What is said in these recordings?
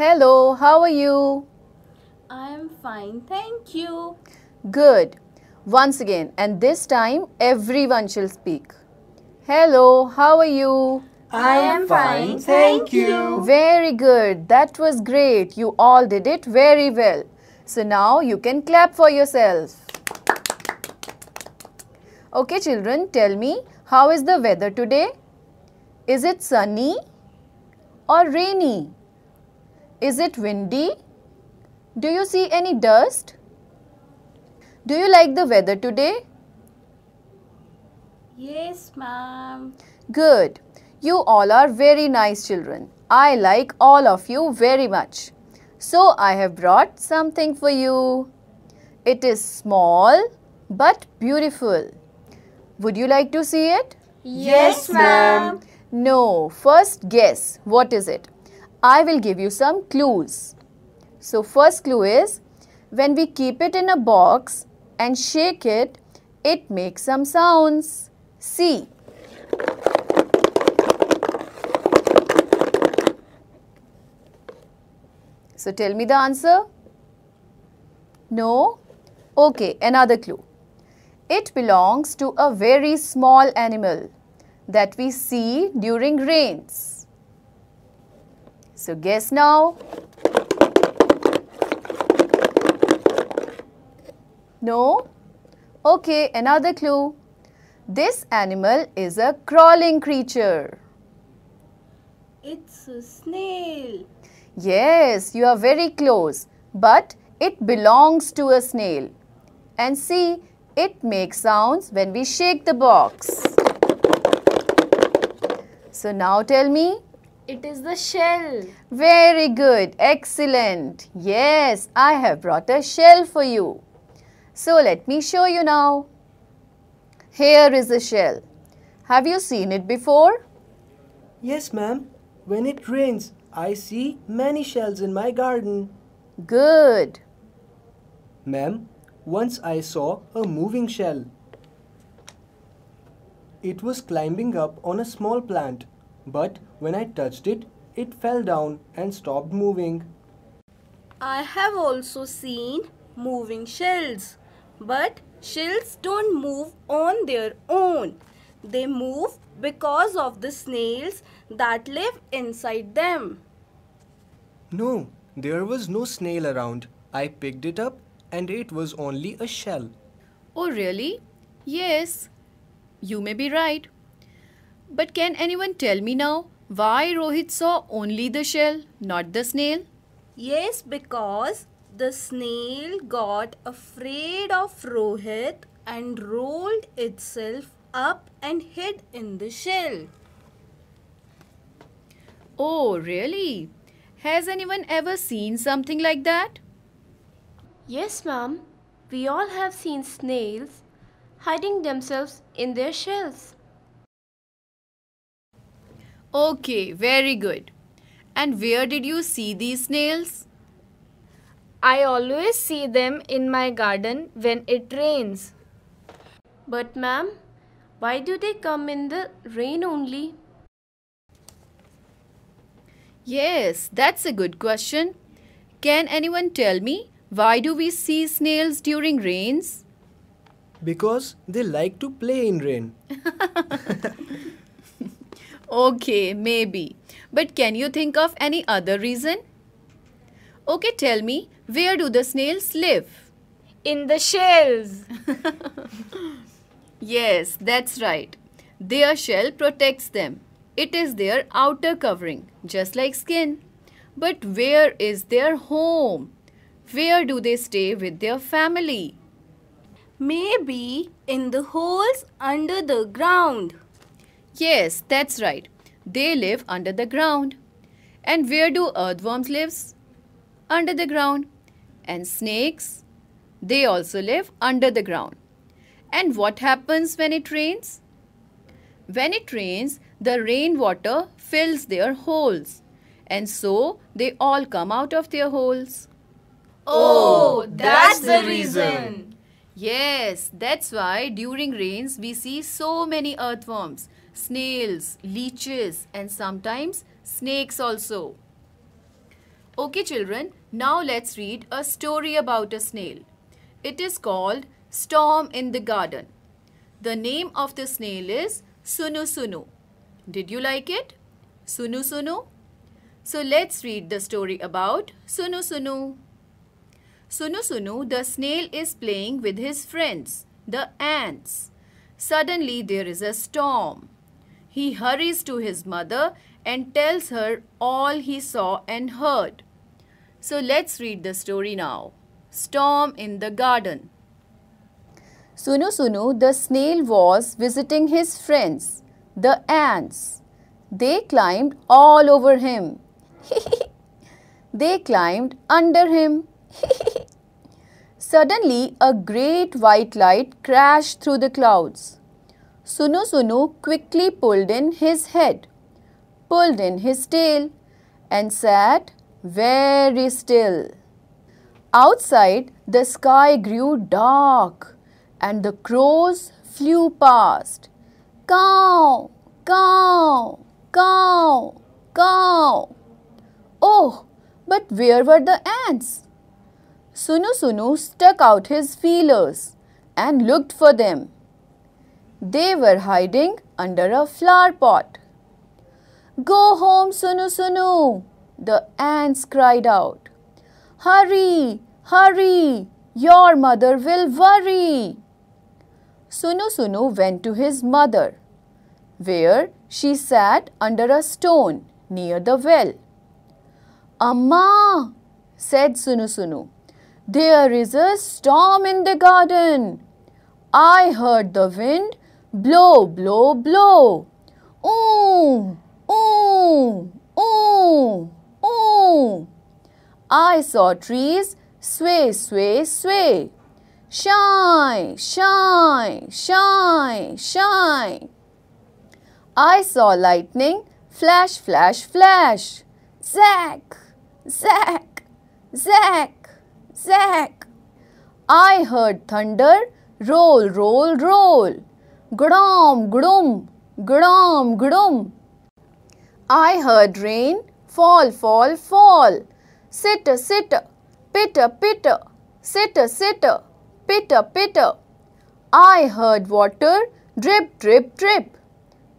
Hello, how are you? I am fine, thank you. Good. Once again, and this time everyone shall speak. Hello, how are you? I am fine, thank you. Very good. That was great. You all did it very well. So now you can clap for yourself. Okay children, tell me, how is the weather today? Is it sunny or rainy? Is it windy? Do you see any dust? Do you like the weather today? Yes, ma'am. Good. You all are very nice children. I like all of you very much. So I have brought something for you. It is small but beautiful. Would you like to see it? Yes, ma'am. No, first guess. What is it? I will give you some clues. So first clue is when we keep it in a box and shake it, it makes some sounds. See. So tell me the answer. No? Okay, another clue. It belongs to a very small animal that we see during rains. So guess now. No? Okay, another clue. This animal is a crawling creature. It's a snail. Yes, you are very close. But it belongs to a snail. And see, it makes sounds when we shake the box. So now tell me, it is the shell. Very good. Excellent. Yes, I have brought a shell for you. So, let me show you now. Here is a shell. Have you seen it before? Yes, ma'am. When it rains, I see many shells in my garden. Good. Ma'am, once I saw a moving shell. It was climbing up on a small plant but when I touched it, it fell down and stopped moving. I have also seen moving shells, but shells don't move on their own. They move because of the snails that live inside them. No, there was no snail around. I picked it up and it was only a shell. Oh, really? Yes, you may be right. But can anyone tell me now why Rohit saw only the shell, not the snail? Yes, because the snail got afraid of Rohit and rolled itself up and hid in the shell. Oh, really? Has anyone ever seen something like that? Yes, ma'am. We all have seen snails hiding themselves in their shells. Okay, very good. And where did you see these snails? I always see them in my garden when it rains. But ma'am, why do they come in the rain only? Yes, that's a good question. Can anyone tell me why do we see snails during rains? Because they like to play in rain. Okay, maybe. But can you think of any other reason? Okay, tell me, where do the snails live? In the shells. yes, that's right. Their shell protects them. It is their outer covering, just like skin. But where is their home? Where do they stay with their family? Maybe in the holes under the ground. Yes, that's right. They live under the ground. And where do earthworms live? Under the ground. And snakes? They also live under the ground. And what happens when it rains? When it rains, the rainwater fills their holes. And so they all come out of their holes. Oh, that's the reason. Yes, that's why during rains we see so many earthworms snails, leeches and sometimes snakes also. Okay children, now let's read a story about a snail. It is called Storm in the Garden. The name of the snail is Sunu Sunu. Did you like it? Sunu Sunu? So let's read the story about Sunu Sunu. Sunu Sunu, the snail is playing with his friends, the ants. Suddenly there is a storm. He hurries to his mother and tells her all he saw and heard. So let's read the story now. Storm in the Garden Sunu Sunu the snail was visiting his friends, the ants. They climbed all over him. they climbed under him. Suddenly a great white light crashed through the clouds. Sunu Sunu quickly pulled in his head, pulled in his tail, and sat very still. Outside, the sky grew dark, and the crows flew past. Cow, cow, cow, cow. Oh, but where were the ants? Sunu Sunu stuck out his feelers and looked for them. They were hiding under a flower pot. Go home, Sunu Sunu, the ants cried out. Hurry, hurry, your mother will worry. Sunu Sunu went to his mother, where she sat under a stone near the well. Amma, said Sunu Sunu, there is a storm in the garden. I heard the wind blow, blow, blow. Ooh, ooh, ooh, ooh. I saw trees sway, sway, sway. Shine, shine, shine, shine. I saw lightning flash, flash, flash. Zack, zack, zack, zack. I heard thunder roll, roll, roll. Gudom, gudum, gudom, gudum. I heard rain fall, fall, fall. Sitter, sitter, pitter, pitter. Sitter, sitter, pitter, pitter. I heard water drip, drip, drip.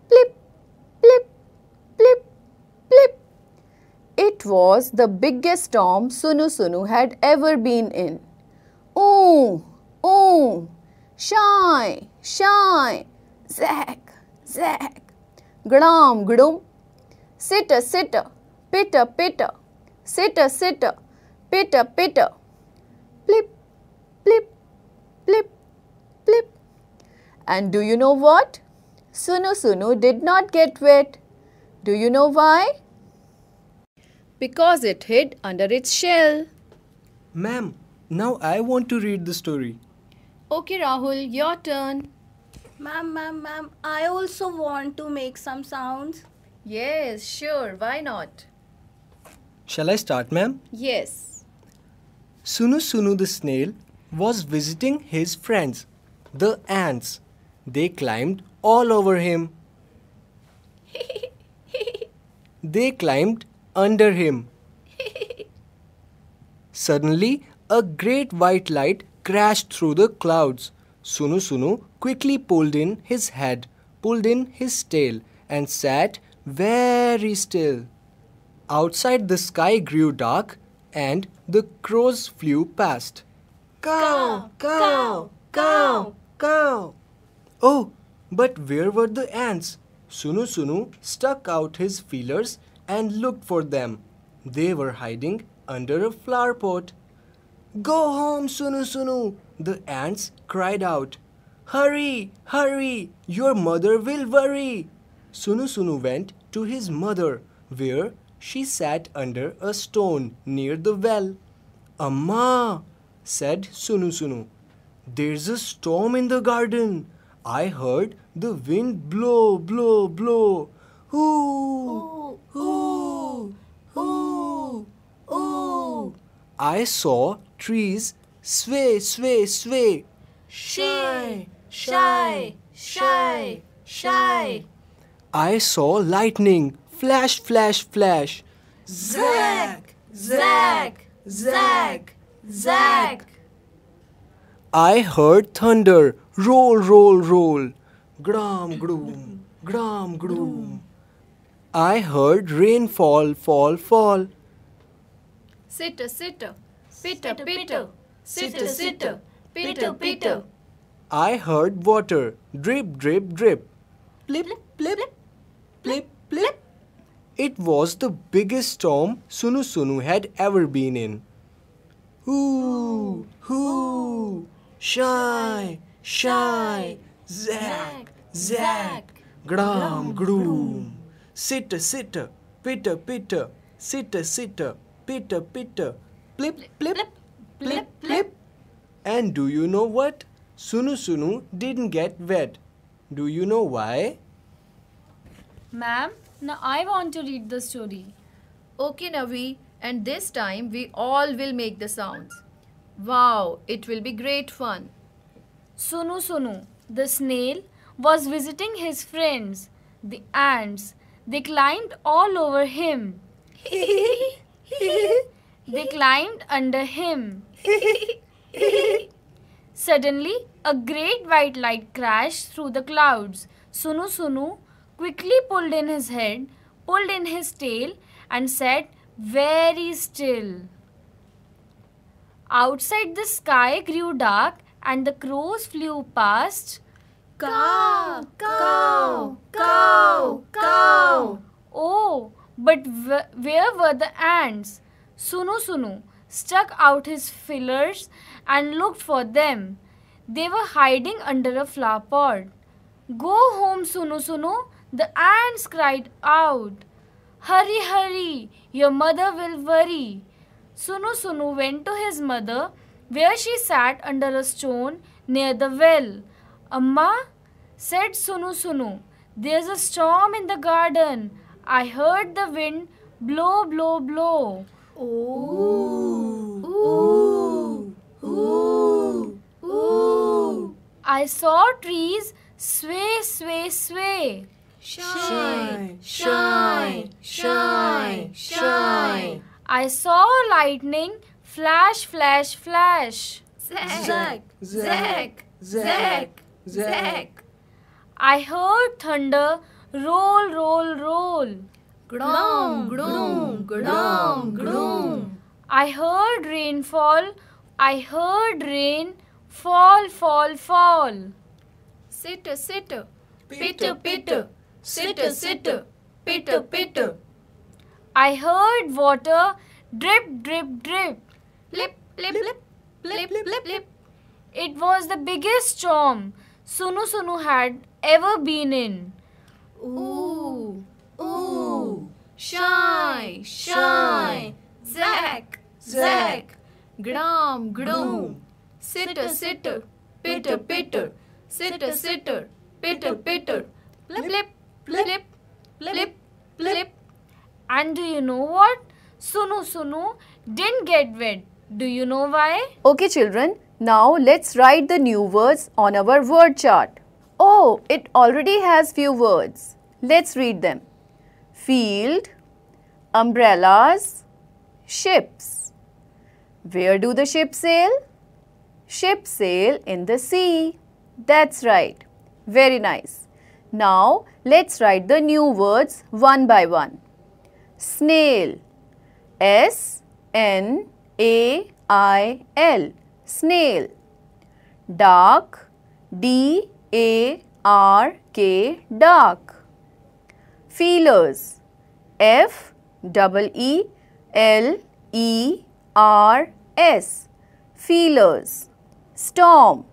Plip, plip, plip, plip. It was the biggest storm Sunu Sunu had ever been in. Ooh, ooh shine, shine, zack, zack, glam, glum, sitter, sitter, pitter, pitter, sitter, sitter, pitter, pitter, plip, plip, plip, plip. And do you know what? Sunu Sunu did not get wet. Do you know why? Because it hid under its shell. Ma'am, now I want to read the story. Okay, Rahul, your turn. Ma'am, ma'am, ma'am, I also want to make some sounds. Yes, sure, why not? Shall I start, ma'am? Yes. Sunu Sunu the snail was visiting his friends, the ants. They climbed all over him. they climbed under him. Suddenly, a great white light crashed through the clouds. Sunu Sunu quickly pulled in his head, pulled in his tail, and sat very still. Outside the sky grew dark, and the crows flew past. Cow, cow, cow, cow. Oh, but where were the ants? Sunu Sunu stuck out his feelers and looked for them. They were hiding under a flower pot. Go home, Sunu Sunu, the ants cried out. Hurry, hurry, your mother will worry. Sunu Sunu went to his mother, where she sat under a stone near the well. Amma, said Sunu Sunu, there's a storm in the garden. I heard the wind blow, blow, blow. Hoo, hoo, hoo, hoo. I saw trees sway, sway, sway. Shy, shy, shy, shy. I saw lightning flash, flash, flash. Zack, zack, zack, zack. I heard thunder roll, roll, roll. Grom, groom, grom, groom. I heard rain fall, fall, fall. Sitter, sitter. Peter, Peter. Sitter, sitter. Peter, Peter. I heard water. Drip, drip, drip. Blip, blip. Blip, blip. It was the biggest storm Sunu Sunu had ever been in. Hoo, hoo. Shy, shy. Zack, zack. grum, groom. Sitter, sitter. Pitter, pitter. Sitter, sitter. Pitter, pitter blip, blip, blip, blip, And do you know what? Sunu Sunu didn't get wet. Do you know why? Ma'am, now I want to read the story. Okay, Navi. And this time we all will make the sounds. Wow, it will be great fun. Sunu Sunu, the snail, was visiting his friends, the ants. They climbed all over him. They climbed under him. Suddenly, a great white light crashed through the clouds. Sunu Sunu quickly pulled in his head, pulled in his tail, and sat very still. Outside the sky grew dark and the crows flew past. Cow, cow, cow, cow. Oh, but where were the ants? Sunu Sunu stuck out his feelers and looked for them. They were hiding under a flower pot. Go home, Sunu Sunu, the ants cried out. Hurry, hurry, your mother will worry. Sunu Sunu went to his mother, where she sat under a stone near the well. Amma, said Sunu Sunu, there's a storm in the garden. I heard the wind blow, blow, blow. Ooh. Ooh. Ooh. Ooh. I saw trees sway, sway, sway. Shine, shine, shine, shine. I saw lightning flash, flash, flash. Zack, zack, zack, zack. I heard thunder roll, roll, roll. Gloom, gloom, gloom, gloom. I heard rain fall. I heard rain fall, fall, fall. Sit, sit. Pit, Peter. Sit, sit. Peter, pit. I heard water drip, drip, drip. Lip, lip, lip, lip, lip, lip. It was the biggest storm Sunu Sunu had ever been in. Ooh shine, shine, zack, zack, gram, groom, sitter, sitter, pitter, pitter, sitter, sitter, pitter, pitter, blip, blip, blip, blip, blip. And do you know what? Sunu Sunu didn't get wet. Do you know why? Okay children, now let's write the new words on our word chart. Oh, it already has few words. Let's read them field, umbrellas, ships. Where do the ships sail? Ships sail in the sea. That's right. Very nice. Now, let's write the new words one by one. Snail. S-N-A-I-L. Snail. Dark. D-A-R-K. Dark feelers. F double E L E R S feelers. Storm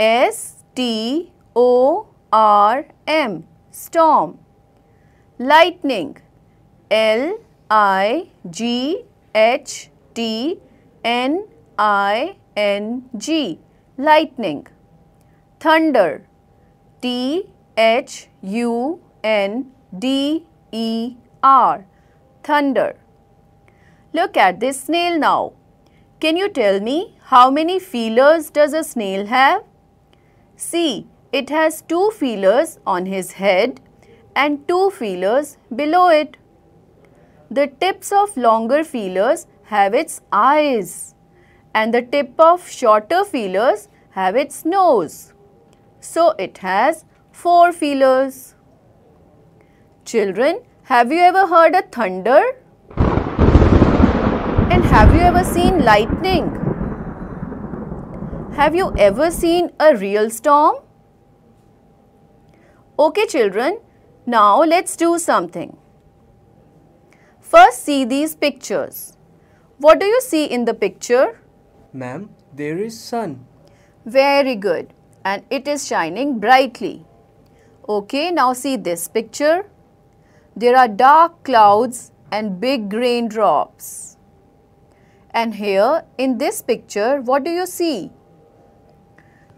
S T O R M storm. Lightning L I G H T N I N G lightning. Thunder T H U N D E R. Thunder. Look at this snail now. Can you tell me how many feelers does a snail have? See, it has two feelers on his head and two feelers below it. The tips of longer feelers have its eyes and the tip of shorter feelers have its nose. So it has four feelers. Children, have you ever heard a thunder? And have you ever seen lightning? Have you ever seen a real storm? Okay children, now let's do something. First see these pictures. What do you see in the picture? Ma'am, there is sun. Very good. And it is shining brightly. Okay, now see this picture. There are dark clouds and big raindrops. And here in this picture, what do you see?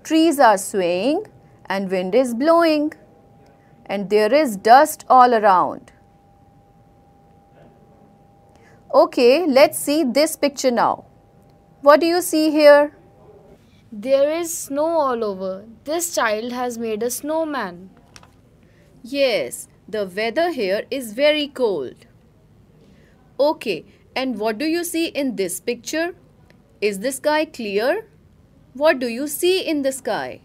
Trees are swaying and wind is blowing and there is dust all around. Okay, let's see this picture now. What do you see here? There is snow all over. This child has made a snowman. Yes, the weather here is very cold. Okay, and what do you see in this picture? Is the sky clear? What do you see in the sky?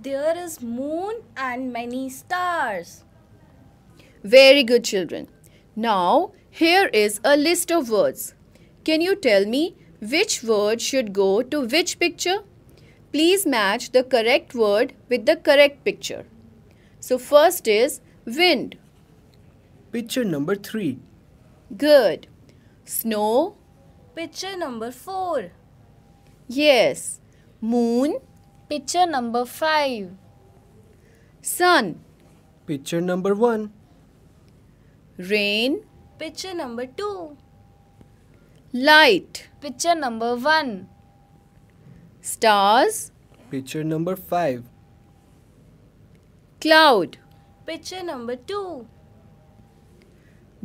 There is moon and many stars. Very good children. Now, here is a list of words. Can you tell me which word should go to which picture? Please match the correct word with the correct picture. So first is wind. Picture number 3. Good. Snow. Picture number 4. Yes. Moon. Picture number 5. Sun. Picture number 1. Rain. Picture number 2. Light. Picture number 1. Stars. Picture number 5. Cloud. Picture number 2.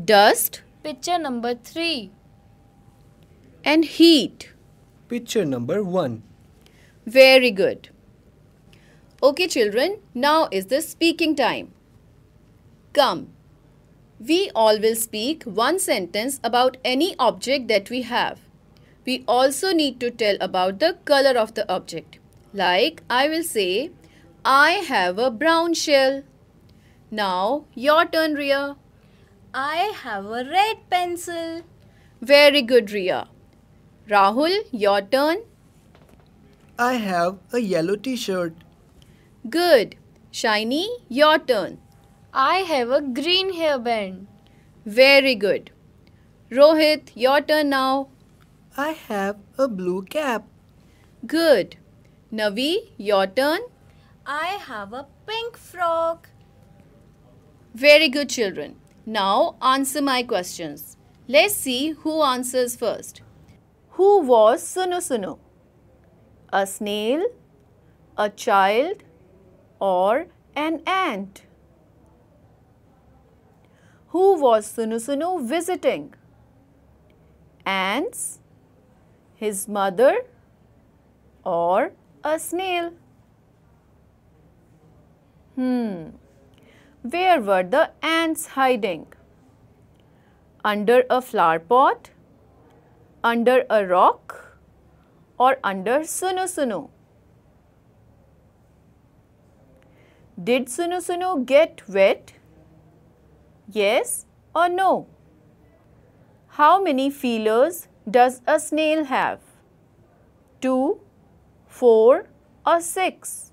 Dust. Picture number 3. And heat. Picture number 1. Very good. Okay children, now is the speaking time. Come. We all will speak one sentence about any object that we have. We also need to tell about the color of the object. Like I will say, I have a brown shell. Now your turn, Ria. I have a red pencil. Very good, Ria. Rahul, your turn. I have a yellow t-shirt. Good. Shiny, your turn. I have a green hairband. Very good. Rohit, your turn now. I have a blue cap. Good. Navi, your turn. I have a pink frog. Very good children. Now answer my questions. Let's see who answers first. Who was Sunu Sunu? A snail, a child or an ant? Who was Sunu Sunu visiting? Ants, his mother or a snail? Hmm. Where were the ants hiding? Under a flower pot? Under a rock? Or under Suno Suno? Did Suno Suno get wet? Yes or no? How many feelers does a snail have? 2, 4 or 6?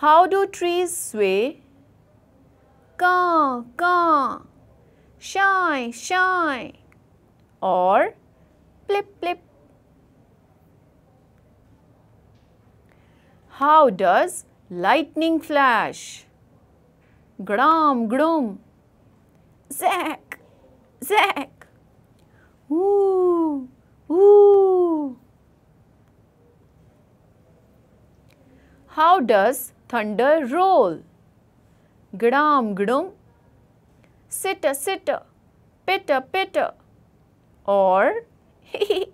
How do trees sway? Caw, caw, shy, shy, or plip, plip. How does lightning flash? Grom, grom, zack, zack, ooh, ooh. How does thunder roll. Gdam gdum, sitter sitter, pitter pitter, or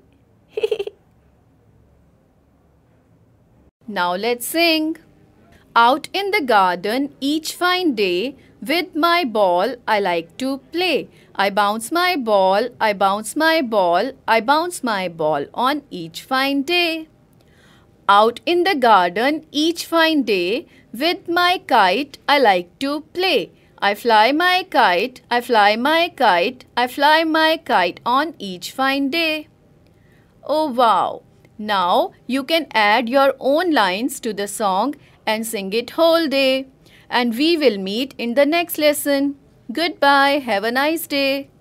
Now let's sing. Out in the garden each fine day, with my ball I like to play. I bounce my ball, I bounce my ball, I bounce my ball on each fine day. Out in the garden each fine day, with my kite I like to play. I fly my kite, I fly my kite, I fly my kite on each fine day. Oh wow! Now you can add your own lines to the song and sing it whole day. And we will meet in the next lesson. Goodbye. Have a nice day.